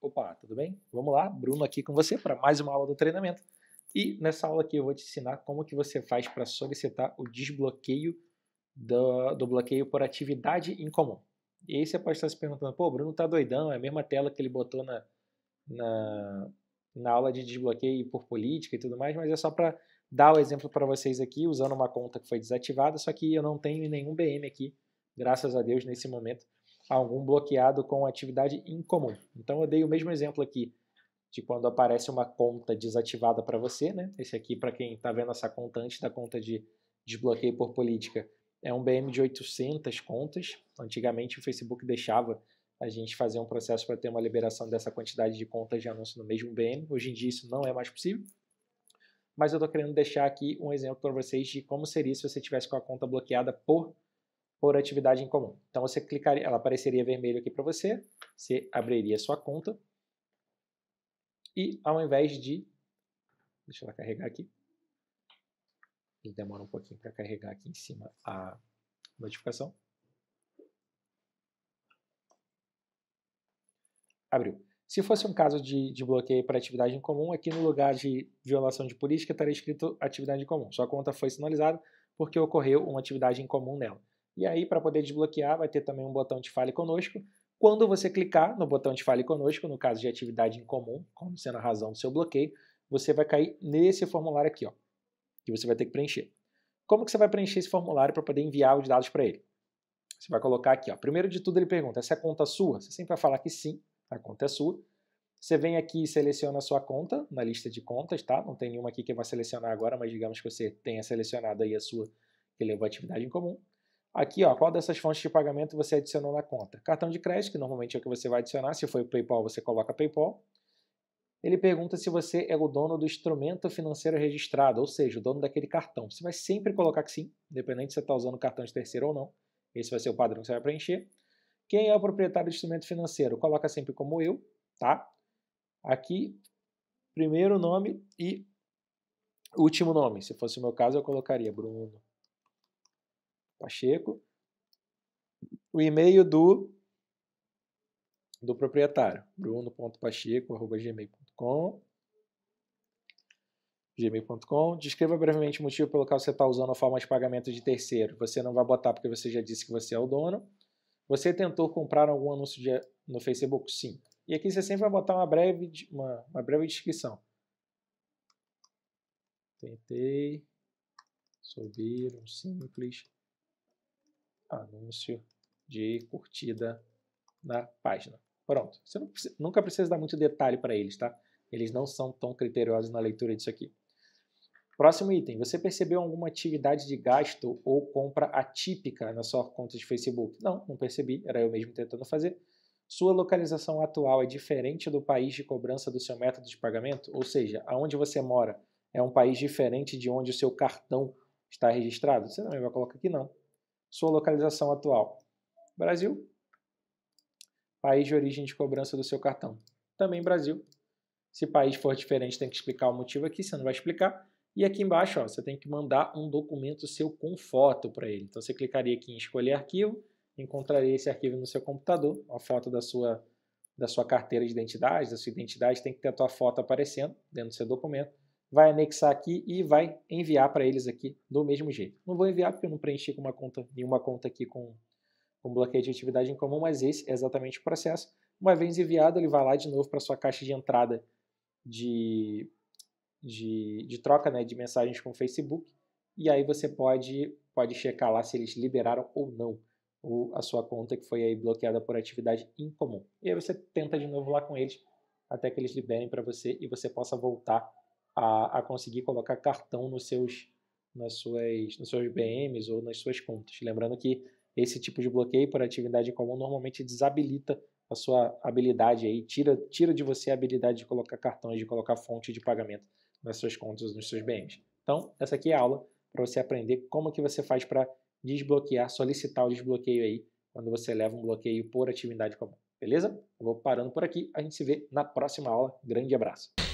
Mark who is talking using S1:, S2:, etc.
S1: Opa, tudo bem? Vamos lá, Bruno aqui com você para mais uma aula do treinamento. E nessa aula aqui eu vou te ensinar como que você faz para solicitar o desbloqueio do, do, bloqueio por atividade em comum. E aí você pode estar se perguntando, pô, o Bruno tá doidão, é a mesma tela que ele botou na, na, na aula de desbloqueio por política e tudo mais, mas é só para dar o exemplo para vocês aqui, usando uma conta que foi desativada, só que eu não tenho nenhum BM aqui, graças a Deus, nesse momento algum bloqueado com atividade incomum. Então eu dei o mesmo exemplo aqui de quando aparece uma conta desativada para você, né? Esse aqui, para quem está vendo essa conta antes da conta de desbloqueio por política, é um BM de 800 contas. Antigamente o Facebook deixava a gente fazer um processo para ter uma liberação dessa quantidade de contas de anúncio no mesmo BM. Hoje em dia isso não é mais possível. Mas eu estou querendo deixar aqui um exemplo para vocês de como seria se você tivesse com a conta bloqueada por por atividade em comum. Então você clicaria, ela apareceria vermelho aqui para você, você abriria sua conta e ao invés de, deixa ela carregar aqui, Ele demora um pouquinho para carregar aqui em cima a notificação. Abriu. Se fosse um caso de, de bloqueio para atividade em comum, aqui no lugar de violação de política estaria escrito atividade em comum. Sua conta foi sinalizada porque ocorreu uma atividade em comum nela. E aí, para poder desbloquear, vai ter também um botão de Fale Conosco. Quando você clicar no botão de Fale Conosco, no caso de atividade em comum, como sendo a razão do seu bloqueio, você vai cair nesse formulário aqui, ó, que você vai ter que preencher. Como que você vai preencher esse formulário para poder enviar os dados para ele? Você vai colocar aqui, ó. Primeiro de tudo, ele pergunta: essa é a conta sua? Você sempre vai falar que sim, a conta é sua. Você vem aqui e seleciona a sua conta na lista de contas, tá? Não tem nenhuma aqui que eu vou selecionar agora, mas digamos que você tenha selecionado aí a sua que levou a atividade em comum. Aqui, ó, qual dessas fontes de pagamento você adicionou na conta? Cartão de crédito, que normalmente é o que você vai adicionar. Se for o PayPal, você coloca PayPal. Ele pergunta se você é o dono do instrumento financeiro registrado, ou seja, o dono daquele cartão. Você vai sempre colocar que sim, independente se você está usando cartão de terceiro ou não. Esse vai ser o padrão que você vai preencher. Quem é o proprietário do instrumento financeiro? Coloca sempre como eu, tá? Aqui, primeiro nome e último nome. Se fosse o meu caso, eu colocaria Bruno. Pacheco, o e-mail do, do proprietário, bruno.pacheco.gmail.com gmail.com. Descreva brevemente o motivo pelo qual você está usando a forma de pagamento de terceiro. Você não vai botar porque você já disse que você é o dono. Você tentou comprar algum anúncio de, no Facebook? Sim. E aqui você sempre vai botar uma breve, uma, uma breve descrição. Tentei subir um simples anúncio de curtida na página. Pronto. Você precisa, nunca precisa dar muito detalhe para eles, tá? Eles não são tão criteriosos na leitura disso aqui. Próximo item. Você percebeu alguma atividade de gasto ou compra atípica na sua conta de Facebook? Não, não percebi. Era eu mesmo tentando fazer. Sua localização atual é diferente do país de cobrança do seu método de pagamento? Ou seja, aonde você mora é um país diferente de onde o seu cartão está registrado? Você também vai colocar aqui não sua localização atual. Brasil. País de origem de cobrança do seu cartão. Também Brasil. Se país for diferente, tem que explicar o motivo aqui, você não vai explicar. E aqui embaixo, ó, você tem que mandar um documento seu com foto para ele. Então você clicaria aqui em escolher arquivo, encontraria esse arquivo no seu computador, a foto da sua da sua carteira de identidade, da sua identidade, tem que ter a tua foto aparecendo dentro do seu documento vai anexar aqui e vai enviar para eles aqui do mesmo jeito. Não vou enviar porque eu não preenchi com uma conta, nenhuma conta aqui com, com bloqueio de atividade em comum, mas esse é exatamente o processo. Uma vez enviado, ele vai lá de novo para sua caixa de entrada de, de, de, troca né, de mensagens com o Facebook e aí você pode, pode checar lá se eles liberaram ou não a sua conta que foi aí bloqueada por atividade incomum. E aí você tenta de novo lá com eles até que eles liberem para você e você possa voltar a, a conseguir colocar cartão nos seus, nas suas, nos seus BMs ou nas suas contas. Lembrando que esse tipo de bloqueio por atividade em comum normalmente desabilita a sua habilidade aí, tira, tira de você a habilidade de colocar cartões, de colocar fonte de pagamento nas suas contas, nos seus BMs. Então, essa aqui é a aula para você aprender como que você faz para desbloquear, solicitar o desbloqueio aí quando você leva um bloqueio por atividade comum. Beleza? Eu vou parando por aqui. A gente se vê na próxima aula. Grande abraço.